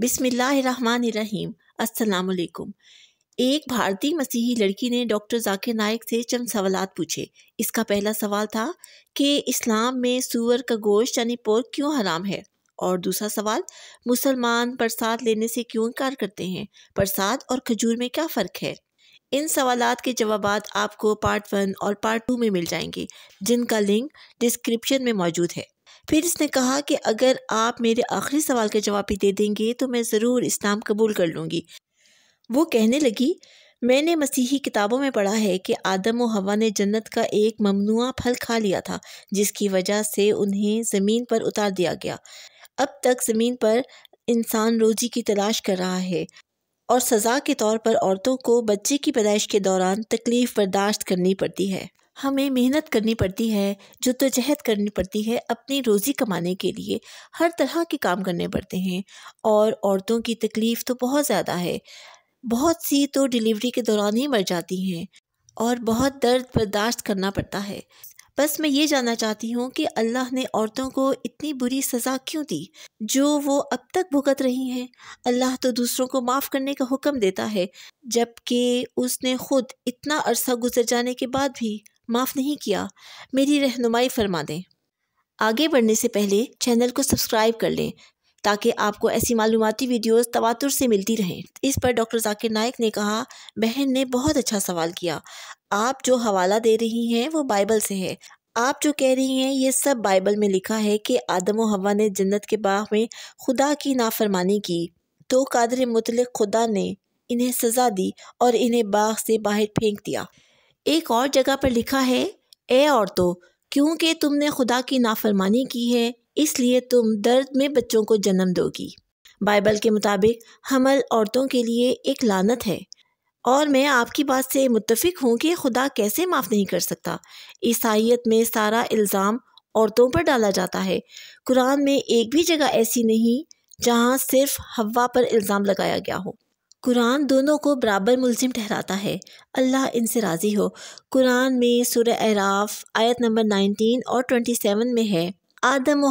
बिसमीम असलकुम एक भारतीय मसीही लड़की ने डॉक्टर जाकिर नायक से चंद सवाल पूछे इसका पहला सवाल था कि इस्लाम में सूअर का गोश्त यानी पोर्क क्यों हराम है और दूसरा सवाल मुसलमान प्रसाद लेने से क्यों इनकार करते हैं प्रसाद और खजूर में क्या फ़र्क है इन सवाल के जवाब आपको पार्ट वन और पार्ट टू में मिल जाएंगे जिनका लिंक डिस्क्रिप्शन में मौजूद है फिर इसने कहा कि अगर आप मेरे आखिरी सवाल का जवाब भी दे देंगे तो मैं ज़रूर इस्लाम कबूल कर लूँगी वो कहने लगी मैंने मसीही किताबों में पढ़ा है कि आदम व हवा ने जन्नत का एक ममनुआ फल खा लिया था जिसकी वजह से उन्हें ज़मीन पर उतार दिया गया अब तक ज़मीन पर इंसान रोजी की तलाश कर रहा है और सज़ा के तौर पर औरतों को बच्चे की पैदाइश के दौरान तकलीफ़ बर्दाश्त करनी पड़ती है हमें मेहनत करनी पड़ती है जद्दोजहद करनी पड़ती है अपनी रोज़ी कमाने के लिए हर तरह के काम करने पड़ते हैं और औरतों की तकलीफ़ तो बहुत ज़्यादा है बहुत सी तो डिलीवरी के दौरान ही मर जाती हैं और बहुत दर्द बर्दाश्त करना पड़ता है बस मैं ये जानना चाहती हूँ कि अल्लाह ने औरतों को इतनी बुरी सज़ा क्यों दी जो वो अब तक भुगत रही हैं अल्लाह तो दूसरों को माफ़ करने का हुक्म देता है जबकि उसने ख़ुद इतना अरसा गुजर जाने के बाद भी माफ़ नहीं किया मेरी रहनुमाई फरमा दें आगे बढ़ने से पहले चैनल को सब्सक्राइब कर लें ताकि आपको ऐसी मालूमती वीडियोस तवातुर से मिलती रहें इस पर डॉक्टर जाकिर नायक ने कहा बहन ने बहुत अच्छा सवाल किया आप जो हवाला दे रही हैं वो बाइबल से है आप जो कह रही हैं ये सब बाइबल में लिखा है कि आदम व हवा ने जन्नत के बाग में खुदा की नाफरमानी की तो कादर मुतल खुदा ने इन्हें सज़ा दी और इन्हें बाग से बाहर फेंक दिया एक और जगह पर लिखा है ए औरतों क्योंकि तुमने खुदा की नाफरमानी की है इसलिए तुम दर्द में बच्चों को जन्म दोगी बाइबल के मुताबिक हमल औरतों के लिए एक लानत है और मैं आपकी बात से मुतफिक हूँ कि खुदा कैसे माफ़ नहीं कर सकता ईसाइत में सारा इल्ज़ाम औरतों पर डाला जाता है कुरान में एक भी जगह ऐसी नहीं जहाँ सिर्फ हवा पर इल्ज़ाम लगाया गया हो कुरान दोनों को बराबर मुलजिम ठहराता है अल्लाह इनसे राज़ी हो कुरान में सुर अराफ आयत नंबर नाइनटीन और ट्वेंटी सेवन में है आदम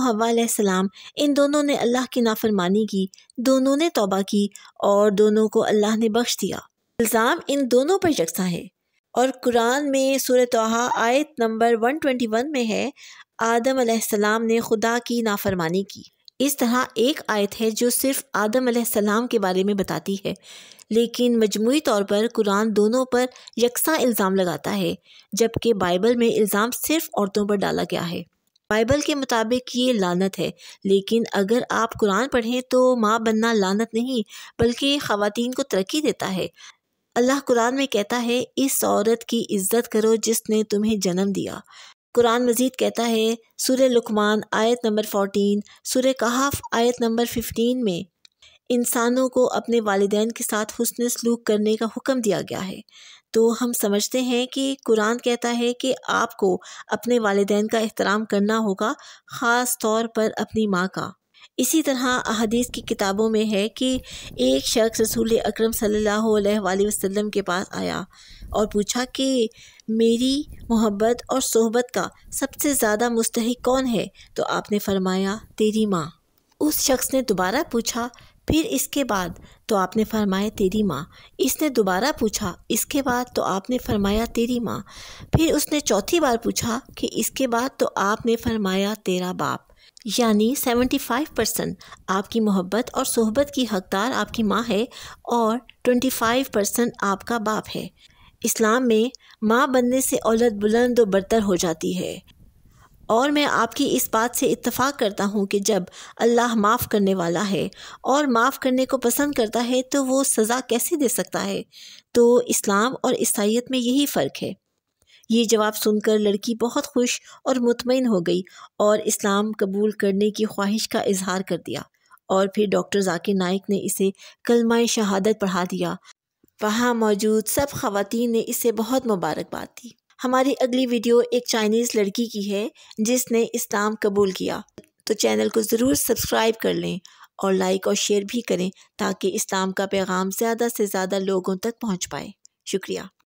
सलाम इन दोनों ने अल्लाह की नाफरमानी की दोनों ने तोबा की और दोनों को अल्लाह ने बख्श दिया इल्ज़ाम इन दोनों पर यकसा है और कुरान में सुर तोहा आयत नंबर 121 में है आदम ने खुदा की नाफरमानी की इस तरह एक आयत है जो सिर्फ आदम सलाम के बारे में बताती है लेकिन मजमू तौर पर कुरान दोनों पर यकसा इल्ज़ाम लगाता है जबकि बाइबल में इल्ज़ाम सिर्फ औरतों पर डाला गया है बाइबल के मुताबिक ये लानत है लेकिन अगर आप कुरान पढ़ें तो माँ बनना लानत नहीं बल्कि ख़वातीन को तरक्की देता है अल्लाह कुरान में कहता है इस औरत की इज़्ज़त करो जिसने तुम्हें जन्म दिया कुरान मजीद कहता है सुर लुकमान आयत नंबर फ़ोटीन सुर कहाफ़ आयत नंबर फ़िफ्टीन में इंसानों को अपने वालदे के साथ हसन सलूक करने का हुक्म दिया गया है तो हम समझते हैं कि कुरान कहता है कि आपको अपने वालदे का एहतराम करना होगा ख़ास तौर पर अपनी माँ का इसी तरह अहदीस की किताबों में है कि एक शख्स रसूल अकरम सल्लल्लाहु अलैहि वसल्लम के पास आया और पूछा कि मेरी मोहब्बत और सोहबत का सबसे ज़्यादा मुस्तक कौन है तो आपने फरमाया तेरी माँ उस शख्स ने दोबारा पूछा फिर इसके बाद तो आपने फरमाया तेरी माँ इसने दोबारा पूछा इसके बाद तो आपने फरमाया तेरी माँ फिर उसने चौथी बार पूछा कि इसके बाद तो आपने फरमाया तेरा बाप यानी फाइव परसेंट आपकी मोहब्बत और सोहबत की हकदार आपकी माँ है और ट्वेंटी फाइव परसेंट आपका बाप है इस्लाम में माँ बनने से औलत बुलंद और बरतर हो जाती है और मैं आपकी इस बात से इतफाक करता हूँ कि जब अल्लाह माफ़ करने वाला है और माफ़ करने को पसंद करता है तो वो सज़ा कैसे दे सकता है तो इस्लाम और ईसाइत में यही फ़र्क है ये जवाब सुनकर लड़की बहुत खुश और मुतमिन हो गई और इस्लाम कबूल करने की ख्वाहिश का इजहार कर दिया और फिर डॉक्टर जाकिर नाइक ने इसे कलमा शहादत पढ़ा दिया वहाँ मौजूद सब खातन ने इसे बहुत मुबारकबाद दी हमारी अगली वीडियो एक चाइनीज़ लड़की की है जिसने इस्लाम कबूल किया तो चैनल को ज़रूर सब्सक्राइब कर लें और लाइक और शेयर भी करें ताकि इस्लाम का पैगाम ज़्यादा से ज़्यादा लोगों तक पहुँच पाए शुक्रिया